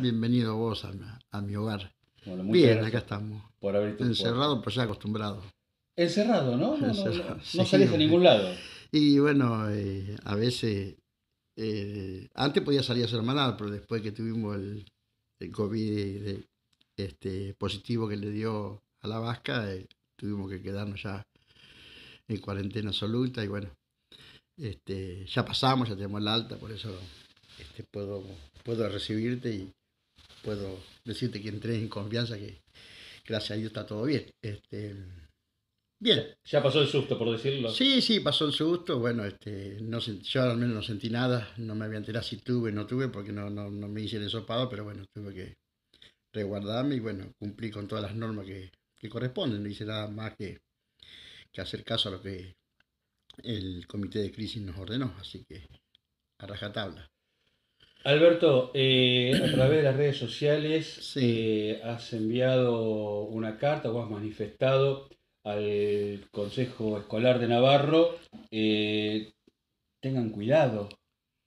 Bienvenido vos a, mi hogar. Bien, acá estamos. Por Encerrado, pero pues ya acostumbrado. Encerrado, ¿no? No, salís ningún lado. Y bueno, eh, a veces. Eh, antes podía salir a ser manada, pero después que tuvimos el, COVID este, positivo que le dio a la vasca, eh, tuvimos que quedarnos ya en cuarentena absoluta y bueno, este, ya pasamos, ya tenemos la alta, por eso este, puedo, puedo recibirte y puedo decirte que entré en confianza que gracias a Dios está todo bien. Este, bien. Ya pasó el susto, por decirlo. Sí, sí, pasó el susto. Bueno, este, no, yo al menos no sentí nada, no me había enterado si tuve o no tuve, porque no, no, me hice el pagos, pero bueno, tuve que resguardarme y bueno, cumplí con todas las normas que, corresponden. No hice nada más que, que hacer caso a lo que el comité de crisis nos ordenó, así que a rajatabla. Alberto, eh, a través de las redes sociales eh, has enviado una carta o has manifestado al Consejo Escolar de Navarro, eh, tengan cuidado,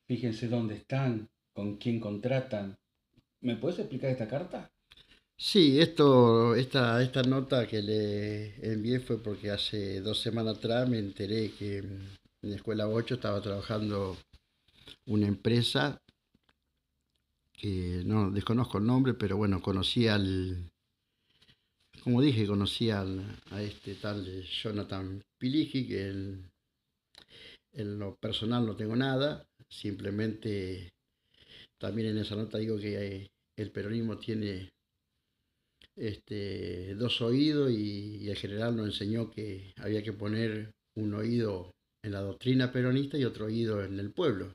fíjense dónde están, con quién contratan. ¿Me puedes explicar esta carta? Sí, esto, esta, esta nota que le envié fue porque hace dos semanas atrás me enteré que en la Escuela 8 estaba trabajando una empresa que no desconozco el nombre, pero bueno, conocí al, como dije, conocí al, a este tal Jonathan Piligi, que en lo personal no tengo nada, simplemente también en esa nota digo que eh, el peronismo tiene este, dos oídos y, y el general nos enseñó que había que poner un oído en la doctrina peronista y otro oído en el pueblo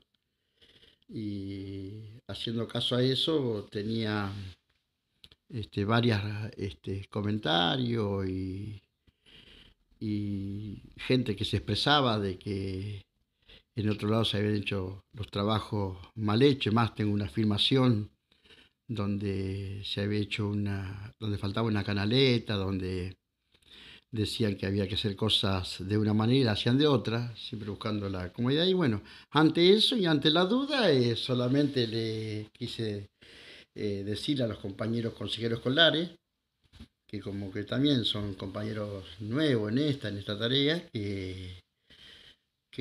y haciendo caso a eso tenía este, varios este, comentarios y, gente que se expresaba de que en otro lado se habían hecho los trabajos mal hechos, más tengo una afirmación donde se había hecho una, donde faltaba una canaleta, donde decían que había que hacer cosas de una manera y hacían de otra, siempre buscando la comodidad. Y bueno, ante eso y ante la duda, eh, solamente le quise eh, decir a los compañeros consejeros escolares, que como que también son compañeros nuevos en esta, en esta tarea, que,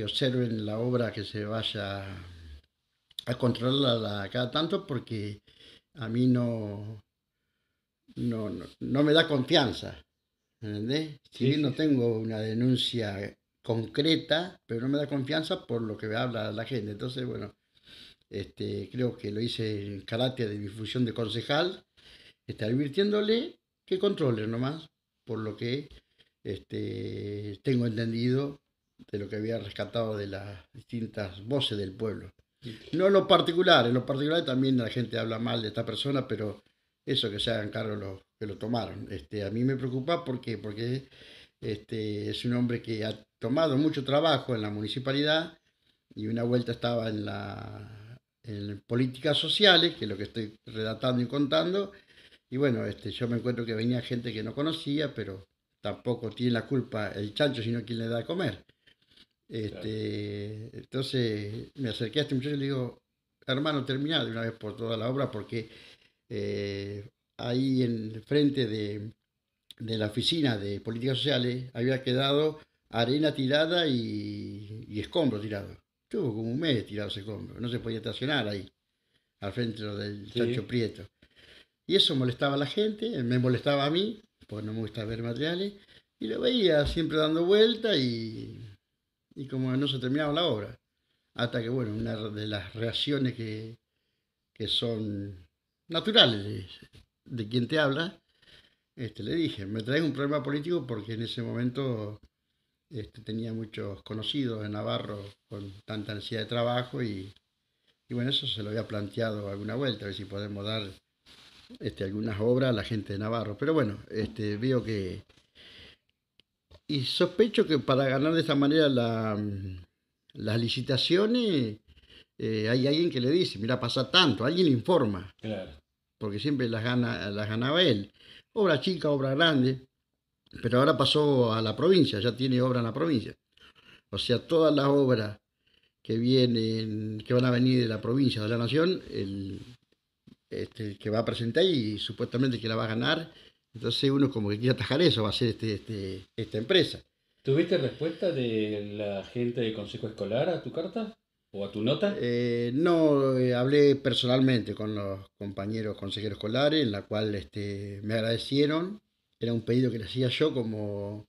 observen la obra que se vaya a controlarla cada tanto, porque a mí no, no, no, no me da confianza si bien no tengo una denuncia concreta, pero no me da confianza por lo que me habla la gente. Entonces, bueno, este, creo que lo hice en carácter de difusión de concejal, está advirtiéndole que controle nomás, por lo que este, tengo entendido de lo que había rescatado de las distintas voces del pueblo. No en lo particular, en lo particular también la gente habla mal de esta persona, pero eso que se hagan cargo los que lo tomaron. Este, a mí me preocupa porque, porque este, es un hombre que ha tomado mucho trabajo en la municipalidad y una vuelta estaba en, la, en políticas sociales, que es lo que estoy relatando y contando. Y bueno, este, yo me encuentro que venía gente que no conocía, pero tampoco tiene la culpa el chancho, sino quien le da a comer. Este, Entonces me acerqué a este muchacho y le digo, hermano, termina de una vez por toda la obra porque eh, ahí en el frente de, de, la oficina de políticas sociales, había quedado arena tirada y, y escombro tirado. Estuvo como un mes tirado ese escombro, no se podía estacionar ahí, al frente del Sancho Prieto. Y eso molestaba a la gente, me molestaba a mí, porque no me gusta ver materiales, y lo veía siempre dando vuelta y, y como no se terminaba la obra. Hasta que, bueno, una de las reacciones que, que son naturales de quien te habla, este, le dije, me traes un problema político porque en ese momento este, tenía muchos conocidos en Navarro con tanta ansiedad de trabajo y, bueno, eso se lo había planteado alguna vuelta, a ver si podemos dar este, algunas obras a la gente de Navarro. Pero bueno, este, veo que... Y sospecho que para ganar de esta manera la, las licitaciones eh, hay alguien que le dice, mira, pasa tanto, alguien le informa. Claro porque siempre las, gana, las ganaba él. Obra chica, obra grande, pero ahora pasó a la provincia, ya tiene obra en la provincia. O sea, todas las obras que vienen, que van a venir de la provincia de la nación, el, este, que va a presentar y supuestamente que la va a ganar, entonces uno como que quiere atajar eso, va a ser este, este, esta empresa. ¿Tuviste respuesta de la gente del Consejo Escolar a tu carta? ¿O a tu nota? Eh, no, eh, hablé personalmente con los compañeros consejeros escolares, en la cual este, me agradecieron. Era un pedido que le hacía yo como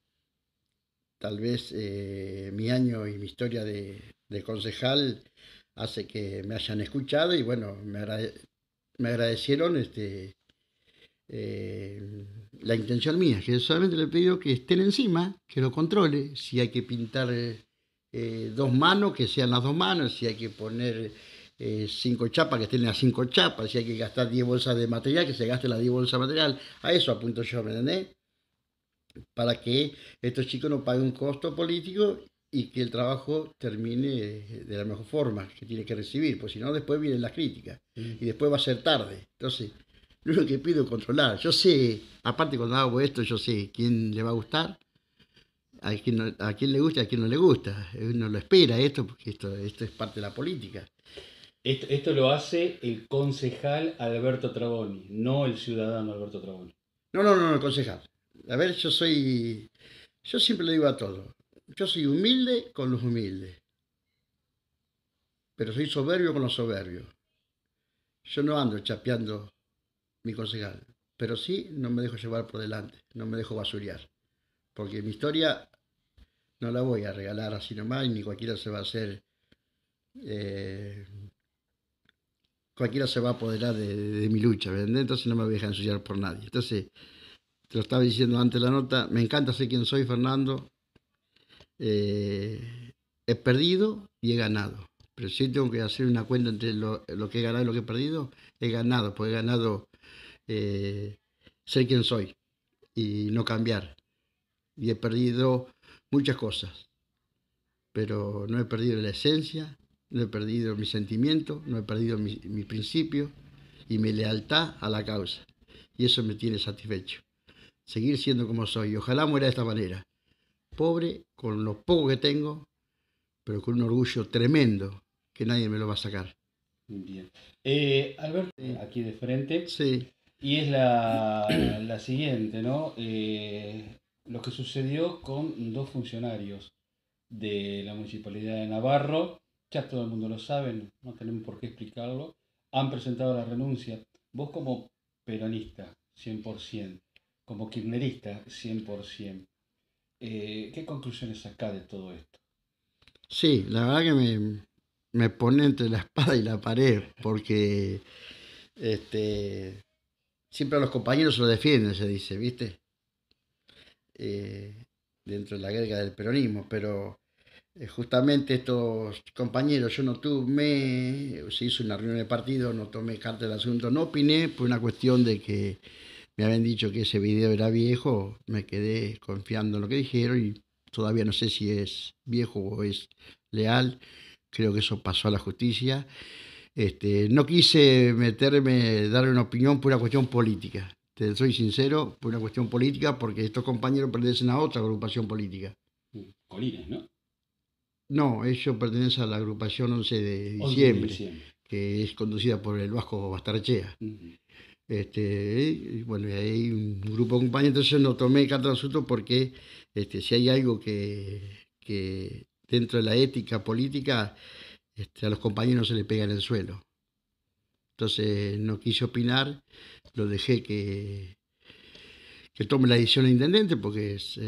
tal vez eh, mi año y mi historia de, concejal hace que me hayan escuchado y bueno, me, me agradecieron este, la intención mía, que solamente le pido que estén encima, que lo controle, si hay que pintar eh, dos manos, que sean las dos manos, si hay que poner eh, cinco chapas, que estén las cinco chapas, si hay que gastar 10 bolsas de material, que se gaste las diez bolsas de material. A eso apunto yo, ¿me entendés? Para que estos chicos no paguen un costo político y que el trabajo termine de la mejor forma que tiene que recibir, pues si no después vienen las críticas mm. y después va a ser tarde. Entonces, lo único que pido es controlar. Yo sé, aparte cuando hago esto, yo sé quién le va a gustar, a quien, le gusta y a quien no le gusta. Uno lo espera esto, porque esto, esto es parte de la política. Esto, lo hace el concejal Alberto Traboni, no el ciudadano Alberto Traboni. No, no, no, no, el concejal. A ver, yo soy. Yo siempre le digo a todos. Yo soy humilde con los humildes. Pero soy soberbio con los soberbios. Yo no ando chapeando mi concejal. Pero sí no me dejo llevar por delante, no me dejo basurear porque mi historia no la voy a regalar así nomás ni cualquiera se va a hacer, eh, cualquiera se va a apoderar de, de, mi lucha, ¿verdad? Entonces no me voy a dejar ensuciar por nadie. Entonces, te lo estaba diciendo antes la nota, me encanta ser quien soy, Fernando. Eh, he perdido y he ganado. Pero si tengo que hacer una cuenta entre lo, que he ganado y lo que he perdido, he ganado, pues he ganado eh, ser quien soy y no cambiar y he perdido muchas cosas, pero no he perdido la esencia, no he perdido mi sentimiento, no he perdido mi, principio y mi lealtad a la causa. Y eso me tiene satisfecho. Seguir siendo como soy. Ojalá muera de esta manera. Pobre, con lo poco que tengo, pero con un orgullo tremendo que nadie me lo va a sacar. Bien. Eh, Alberto, eh, aquí de frente. Sí. Y es la, siguiente, ¿no? Eh, lo que sucedió con dos funcionarios de la Municipalidad de Navarro, ya todo el mundo lo sabe, no tenemos por qué explicarlo, han presentado la renuncia. Vos como peronista, 100%, como kirchnerista, 100%, eh, ¿qué conclusiones sacás de todo esto? Sí, la verdad que me, pone entre la espada y la pared, porque este, siempre los compañeros se lo defienden, se dice, ¿viste? Eh, dentro de la guerra del peronismo, pero eh, justamente estos compañeros, yo no tuve, se hizo una reunión de partido, no tomé carta del asunto, no opiné por una cuestión de que me habían dicho que ese video era viejo, me quedé confiando en lo que dijeron y todavía no sé si es viejo o es leal, creo que eso pasó a la justicia. Este, no quise meterme, dar una opinión por una cuestión política te soy sincero, por una cuestión política porque estos compañeros pertenecen a otra agrupación política. Uh, Colinas, ¿no? No, ellos pertenecen a la agrupación 11 de diciembre, que es conducida por el Vasco Bastarchea. este, bueno, y hay un grupo de compañeros, entonces no tomé carta asunto porque este, si hay algo que, dentro de la ética política este, a los compañeros se les pega en el suelo. Entonces no quise opinar, lo dejé que, que tome la decisión el intendente porque es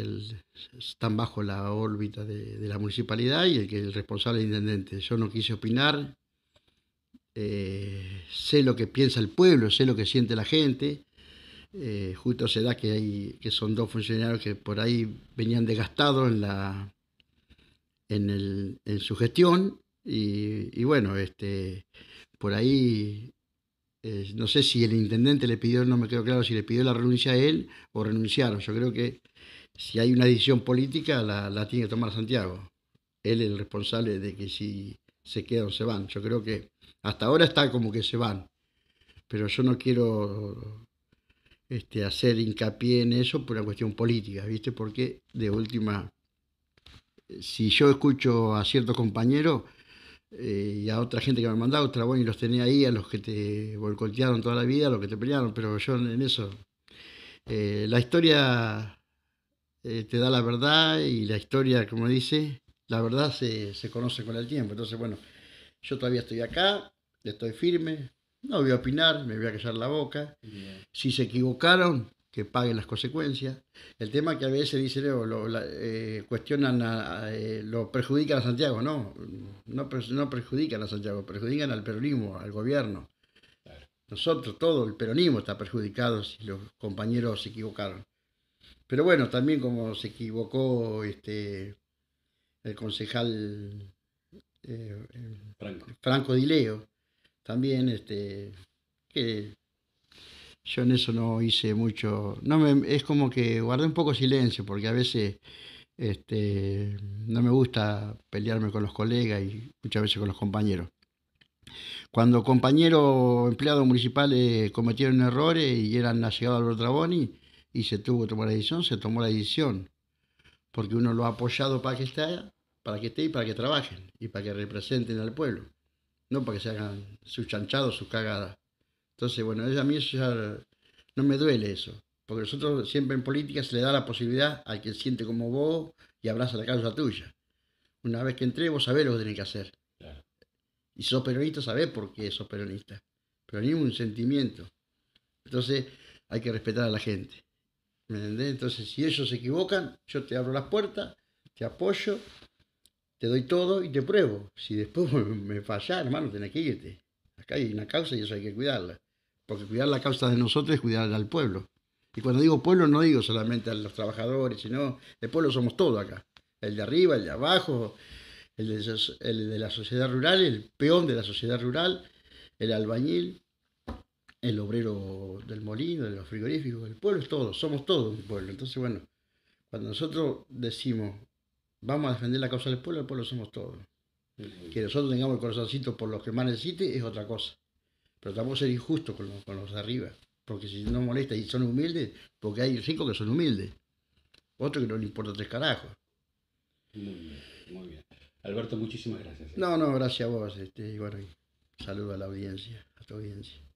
están bajo la órbita de, la municipalidad y el que el responsable es el intendente. Yo no quise opinar, eh, sé lo que piensa el pueblo, sé lo que siente la gente. Eh, justo se da que, hay, que son dos funcionarios que por ahí venían desgastados en, la, en, su gestión y, bueno, este, por ahí eh, no sé si el intendente le pidió, no me quedó claro si le pidió la renuncia a él o renunciaron. Yo creo que si hay una decisión política la, tiene que tomar Santiago. Él es el responsable de que si se quedan o se van. Yo creo que hasta ahora está como que se van. Pero yo no quiero este, hacer hincapié en eso por una cuestión política, ¿viste? Porque de última, si yo escucho a ciertos compañeros, eh, y a otra gente que me han otra, bueno, y los tenía ahí, a los que te boicotearon toda la vida, a los que te pelearon, pero yo en eso. Eh, la historia eh, te da la verdad y la historia, como dice, la verdad se, conoce con el tiempo. Entonces, bueno, yo todavía estoy acá, estoy firme, no voy a opinar, me voy a callar la boca. Si se equivocaron, que paguen las consecuencias. El tema que a veces dicen eh, cuestionan, eh, lo perjudican a Santiago, no, no, perjudican a Santiago, perjudican al peronismo, al gobierno. Nosotros, todo el peronismo está perjudicado si los compañeros se equivocaron. Pero bueno, también como se equivocó este, el concejal eh, Franco. Franco Dileo, también este, que yo en eso no hice mucho, no me, es como que guardé un poco silencio, porque a veces este, no me gusta pelearme con los colegas y muchas veces con los compañeros. Cuando compañeros empleados municipales eh, cometieron errores y eran allegados a Albert Traboni y se tuvo que tomar la decisión, se tomó la decisión, porque uno lo ha apoyado para que esté, para que esté y para que trabajen y para que representen al pueblo, no para que se hagan sus chanchados, sus cagadas. Entonces, bueno, a mí ya no me duele eso, porque nosotros siempre en política se le da la posibilidad al que siente como vos y abraza la causa tuya. Una vez que entré, vos sabés lo que tenés que hacer. Y sos peronista, sabés por qué sos peronista. pero ni un sentimiento. Entonces, hay que respetar a la gente. Entonces, si ellos se equivocan, yo te abro las puertas, te apoyo, te doy todo y te pruebo. Si después me fallas, hermano, tenés que irte. Acá hay una causa y eso hay que cuidarla. Porque cuidar la causa de nosotros es cuidar al pueblo. Y cuando digo pueblo no digo solamente a los trabajadores, sino el pueblo somos todos acá. El de arriba, el de abajo, el de, la sociedad rural, el peón de la sociedad rural, el albañil, el obrero del molino, de los frigoríficos, el pueblo es todo, somos todos un pueblo. Entonces, bueno, cuando nosotros decimos, vamos a defender la causa del pueblo, el pueblo somos todos. Que nosotros tengamos el corazoncito por los que más necesite es otra cosa pero tampoco ser injusto con, los, de arriba, porque si no molesta y son humildes, porque hay cinco que son humildes, otro que no le importa tres carajos. Muy bien, muy bien. Alberto, muchísimas gracias. ¿eh? No, no, gracias a vos. Este, saludo a la audiencia, a tu audiencia.